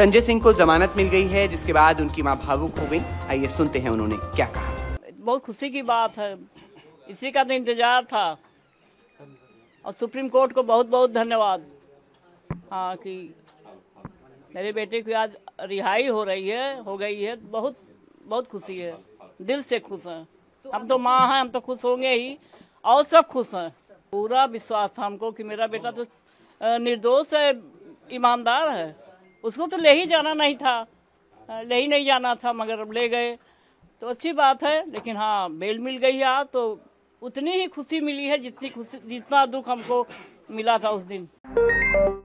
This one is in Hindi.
संजय सिंह को जमानत मिल गई है जिसके बाद उनकी माँ भावुक हो गई आइए सुनते हैं उन्होंने क्या कहा बहुत खुशी की बात है इसी का तो इंतजार था और सुप्रीम कोर्ट को बहुत बहुत धन्यवाद हाँ कि मेरे बेटे की आज रिहाई हो रही है हो गई है बहुत बहुत खुशी है दिल से खुश है हम तो माँ हैं हम तो खुश होंगे ही और सब खुश हैं पूरा विश्वास था हमको कि मेरा बेटा तो निर्दोष है ईमानदार है उसको तो ले ही जाना नहीं था ले ही नहीं जाना था मगर अब ले गए तो अच्छी बात है लेकिन हाँ बेल मिल गई है तो उतनी ही खुशी मिली है जितनी खुशी जितना दुख हमको मिला था उस दिन